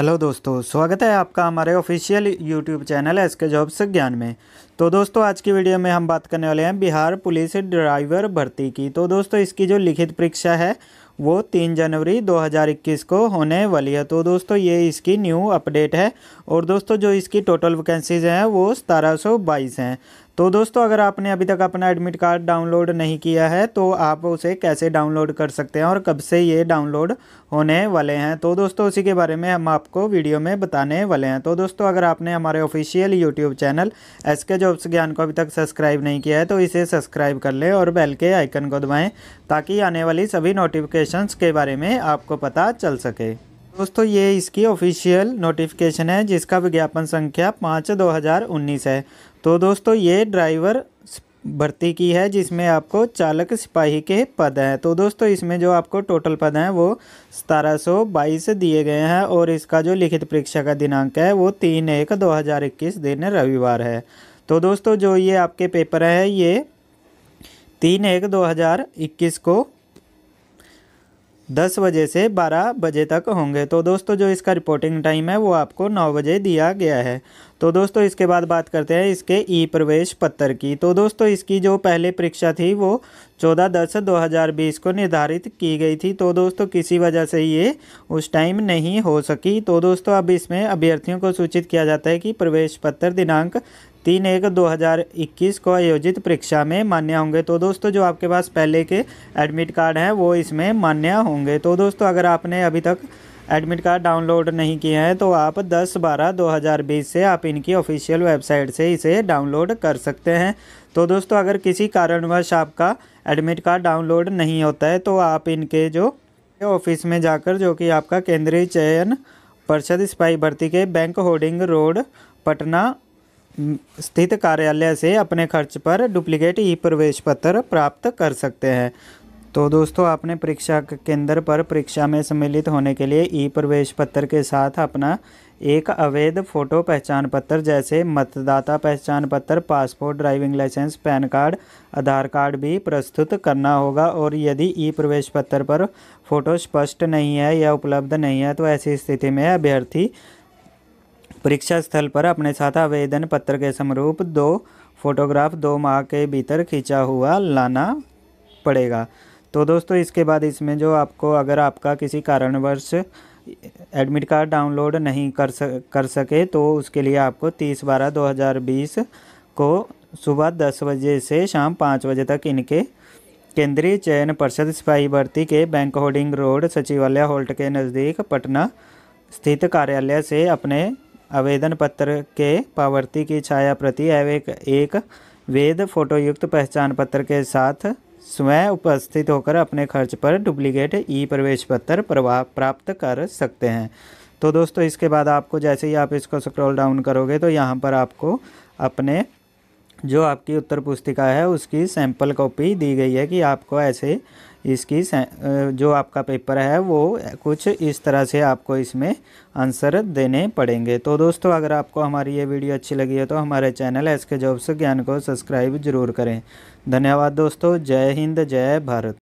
hello दोस्तों स्वागत है आपका हमारे official YouTube channel S K jobs Gyan में तो दोस्तों आज की वीडियो में हम बात करने वाले हैं बिहार पुलिस ड्राइवर भर्ती की तो दोस्तों इसकी जो लिखित परीक्षा है वो तीन जनवरी 2021 को होने वाली है तो दोस्तों ये इसकी न्यू अपडेट है और दोस्तों जो इसकी टोटल वैकेंसीज हैं वो सतारह हैं तो दोस्तों अगर आपने अभी तक अपना एडमिट कार्ड डाउनलोड नहीं किया है तो आप उसे कैसे डाउनलोड कर सकते हैं और कब से ये डाउनलोड होने वाले हैं तो दोस्तों उसी के बारे में हम आपको वीडियो में बताने वाले हैं तो दोस्तों अगर आपने हमारे ऑफिशियल यूट्यूब चैनल एस के जो उस ज्ञान को अभी तक सब्सक्राइब नहीं किया है तो इसे सब्सक्राइब कर लें और बेल के आइकन को दबाएं ताकि आने वाली सभी नोटिफिकेशंस के बारे में आपको पता चल सके दोस्तों ये इसकी ऑफिशियल नोटिफिकेशन है जिसका विज्ञापन संख्या पाँच दो हज़ार उन्नीस है तो दोस्तों ये ड्राइवर भर्ती की है जिसमें आपको चालक सिपाही के पद हैं तो दोस्तों इसमें जो आपको टोटल पद हैं वो सतारह सौ बाईस दिए गए हैं और इसका जो लिखित परीक्षा का दिनांक है वो तीन एक दो हज़ार इक्कीस दिन रविवार है तो दोस्तों जो ये आपके पेपर है ये तीन एक दो हज़ार इक्कीस को दस बजे से बारह बजे तक होंगे तो दोस्तों जो इसका रिपोर्टिंग टाइम है वो आपको नौ बजे दिया गया है तो दोस्तों इसके बाद बात करते हैं इसके ई प्रवेश पत्र की तो दोस्तों इसकी जो पहले परीक्षा थी वो चौदह दस दो हज़ार बीस को निर्धारित की गई थी तो दोस्तों किसी वजह से ये उस टाइम नहीं हो सकी तो दोस्तों अब इसमें अभ्यर्थियों को सूचित किया जाता है कि प्रवेश पत्र दिनांक तीन एक 2021 को आयोजित परीक्षा में मान्य होंगे तो दोस्तों जो आपके पास पहले के एडमिट कार्ड हैं वो इसमें मान्य होंगे तो दोस्तों अगर आपने अभी तक एडमिट कार्ड डाउनलोड नहीं किए हैं तो आप 10 बारह 2020 से आप इनकी ऑफिशियल वेबसाइट से इसे डाउनलोड कर सकते हैं तो दोस्तों अगर किसी कारणवश आपका एडमिट कार्ड डाउनलोड नहीं होता है तो आप इनके जो ऑफिस में जाकर जो कि आपका केंद्रीय चयन परिषद स्पाई भर्ती के बैंक होर्डिंग रोड पटना स्थित कार्यालय से अपने खर्च पर डुप्लीकेट ई प्रवेश पत्र प्राप्त कर सकते हैं तो दोस्तों आपने परीक्षा केंद्र पर परीक्षा में सम्मिलित होने के लिए ई प्रवेश पत्र के साथ अपना एक अवैध फोटो पहचान पत्र जैसे मतदाता पहचान पत्र passport driving licence pan card Aadhaar card भी प्रस्तुत करना होगा और यदि ई प्रवेश पत्र पर फोटो स्पष्ट नहीं है या उपलब्ध नहीं है तो ऐसी स्थिति में अभ्यर्थी परीक्षा स्थल पर अपने साथ आवेदन पत्र के समरूप दो फोटोग्राफ दो माह के भीतर खींचा हुआ लाना पड़ेगा तो दोस्तों इसके बाद इसमें जो आपको अगर आपका किसी कारणवश एडमिट कार्ड डाउनलोड नहीं कर सक कर सके तो उसके लिए आपको तीस बारह दो हज़ार बीस को सुबह दस बजे से शाम पाँच बजे तक इनके केंद्रीय चयन परिषद सिपाही भर्ती के बैंक होर्डिंग रोड सचिवालय होल्ट के नज़दीक पटना स्थित कार्यालय से अपने आवेदन पत्र के पावर्ती की छाया प्रति एवं एक वेद फोटोयुक्त पहचान पत्र के साथ स्वयं उपस्थित होकर अपने खर्च पर डुप्लीकेट ई प्रवेश पत्र प्राप्त कर सकते हैं तो दोस्तों इसके बाद आपको जैसे ही आप इसको स्क्रॉल डाउन करोगे तो यहाँ पर आपको अपने जो आपकी उत्तर पुस्तिका है उसकी सैंपल कॉपी दी गई है कि आपको ऐसे इसकी जो आपका पेपर है वो कुछ इस तरह से आपको इसमें आंसर देने पड़ेंगे तो दोस्तों अगर आपको हमारी ये वीडियो अच्छी लगी है तो हमारे चैनल एस के जॉब्स ज्ञान को सब्सक्राइब जरूर करें धन्यवाद दोस्तों जय हिंद जय भारत